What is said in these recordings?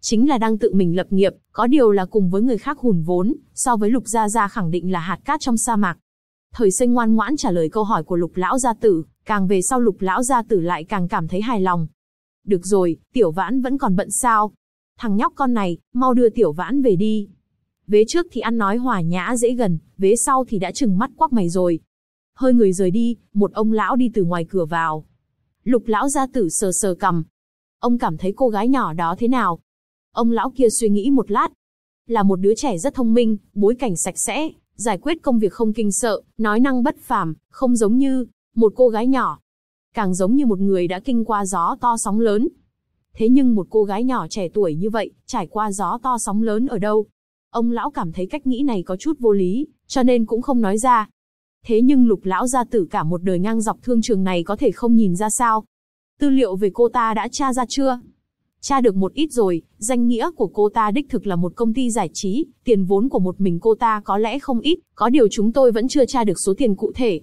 chính là đang tự mình lập nghiệp, có điều là cùng với người khác hùn vốn, so với Lục Gia Gia khẳng định là hạt cát trong sa mạc. Thời sinh ngoan ngoãn trả lời câu hỏi của Lục Lão Gia Tử, càng về sau Lục Lão Gia Tử lại càng cảm thấy hài lòng. Được rồi, Tiểu Vãn vẫn còn bận sao? Thằng nhóc con này, mau đưa Tiểu Vãn về đi. Vế trước thì ăn nói hòa nhã dễ gần, vế sau thì đã chừng mắt quắc mày rồi. Hơi người rời đi, một ông lão đi từ ngoài cửa vào. Lục lão gia tử sờ sờ cầm. Ông cảm thấy cô gái nhỏ đó thế nào, Ông lão kia suy nghĩ một lát. Là một đứa trẻ rất thông minh, bối cảnh sạch sẽ, giải quyết công việc không kinh sợ, nói năng bất phàm, không giống như một cô gái nhỏ. Càng giống như một người đã kinh qua gió to sóng lớn. Thế nhưng một cô gái nhỏ trẻ tuổi như vậy, trải qua gió to sóng lớn ở đâu? Ông lão cảm thấy cách nghĩ này có chút vô lý, cho nên cũng không nói ra. Thế nhưng lục lão gia tử cả một đời ngang dọc thương trường này có thể không nhìn ra sao? Tư liệu về cô ta đã tra ra chưa? Tra được một ít rồi, danh nghĩa của cô ta đích thực là một công ty giải trí, tiền vốn của một mình cô ta có lẽ không ít, có điều chúng tôi vẫn chưa tra được số tiền cụ thể.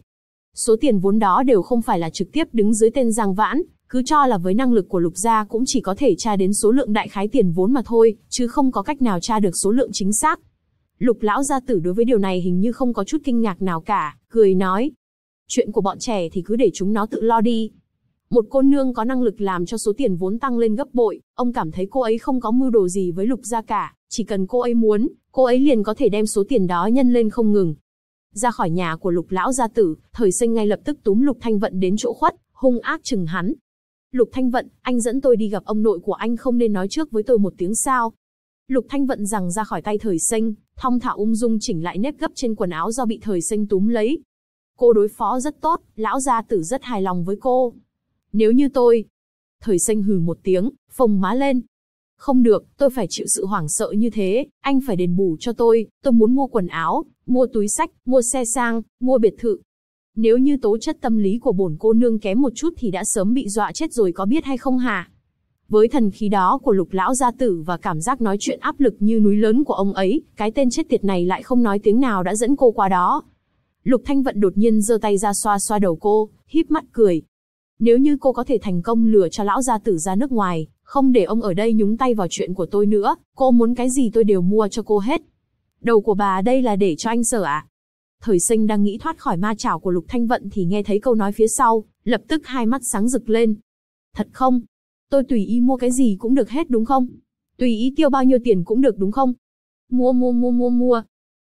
Số tiền vốn đó đều không phải là trực tiếp đứng dưới tên Giang Vãn, cứ cho là với năng lực của Lục Gia cũng chỉ có thể tra đến số lượng đại khái tiền vốn mà thôi, chứ không có cách nào tra được số lượng chính xác. Lục Lão Gia Tử đối với điều này hình như không có chút kinh ngạc nào cả, cười nói. Chuyện của bọn trẻ thì cứ để chúng nó tự lo đi, một cô nương có năng lực làm cho số tiền vốn tăng lên gấp bội, ông cảm thấy cô ấy không có mưu đồ gì với Lục gia cả, chỉ cần cô ấy muốn, cô ấy liền có thể đem số tiền đó nhân lên không ngừng. Ra khỏi nhà của Lục lão gia tử, Thời Sinh ngay lập tức túm Lục Thanh Vận đến chỗ khuất, hung ác chừng hắn. "Lục Thanh Vận, anh dẫn tôi đi gặp ông nội của anh không nên nói trước với tôi một tiếng sao?" Lục Thanh Vận rằng ra khỏi tay Thời Sinh, thong thả ung dung chỉnh lại nếp gấp trên quần áo do bị Thời Sinh túm lấy. Cô đối phó rất tốt, lão gia tử rất hài lòng với cô, nếu như tôi... Thời xanh hừ một tiếng, phồng má lên. Không được, tôi phải chịu sự hoảng sợ như thế, anh phải đền bù cho tôi, tôi muốn mua quần áo, mua túi sách, mua xe sang, mua biệt thự. Nếu như tố chất tâm lý của bổn cô nương kém một chút thì đã sớm bị dọa chết rồi có biết hay không hả? Với thần khí đó của lục lão gia tử và cảm giác nói chuyện áp lực như núi lớn của ông ấy, cái tên chết tiệt này lại không nói tiếng nào đã dẫn cô qua đó. Lục Thanh Vận đột nhiên giơ tay ra xoa xoa đầu cô, híp mắt cười, nếu như cô có thể thành công lừa cho lão gia tử ra nước ngoài, không để ông ở đây nhúng tay vào chuyện của tôi nữa, cô muốn cái gì tôi đều mua cho cô hết. Đầu của bà đây là để cho anh sợ à? Thời sinh đang nghĩ thoát khỏi ma chảo của Lục Thanh Vận thì nghe thấy câu nói phía sau, lập tức hai mắt sáng rực lên. Thật không? Tôi tùy ý mua cái gì cũng được hết đúng không? Tùy ý tiêu bao nhiêu tiền cũng được đúng không? Mua mua mua mua mua.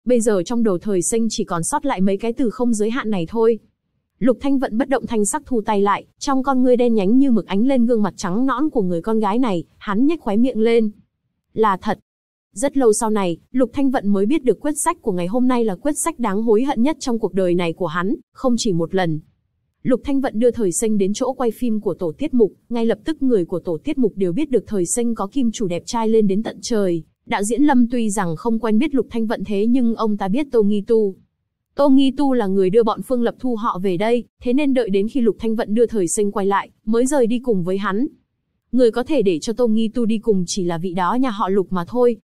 Bây giờ trong đầu thời sinh chỉ còn sót lại mấy cái từ không giới hạn này thôi, Lục Thanh Vận bất động thanh sắc thu tay lại, trong con ngươi đen nhánh như mực ánh lên gương mặt trắng nõn của người con gái này, hắn nhếch khóe miệng lên. Là thật. Rất lâu sau này, Lục Thanh Vận mới biết được quyết sách của ngày hôm nay là quyết sách đáng hối hận nhất trong cuộc đời này của hắn, không chỉ một lần. Lục Thanh Vận đưa Thời Sinh đến chỗ quay phim của tổ tiết mục, ngay lập tức người của tổ tiết mục đều biết được Thời Sinh có kim chủ đẹp trai lên đến tận trời. Đạo diễn Lâm tuy rằng không quen biết Lục Thanh Vận thế nhưng ông ta biết Tô Nghi Tu, Tô Nghi Tu là người đưa bọn Phương Lập Thu họ về đây, thế nên đợi đến khi Lục Thanh Vận đưa thời sinh quay lại, mới rời đi cùng với hắn. Người có thể để cho Tô Nghi Tu đi cùng chỉ là vị đó nhà họ Lục mà thôi.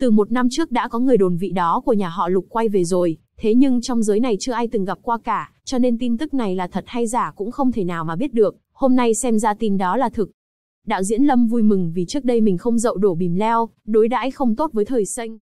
Từ một năm trước đã có người đồn vị đó của nhà họ Lục quay về rồi, thế nhưng trong giới này chưa ai từng gặp qua cả, cho nên tin tức này là thật hay giả cũng không thể nào mà biết được, hôm nay xem ra tin đó là thực. Đạo diễn Lâm vui mừng vì trước đây mình không dậu đổ bìm leo, đối đãi không tốt với thời sinh.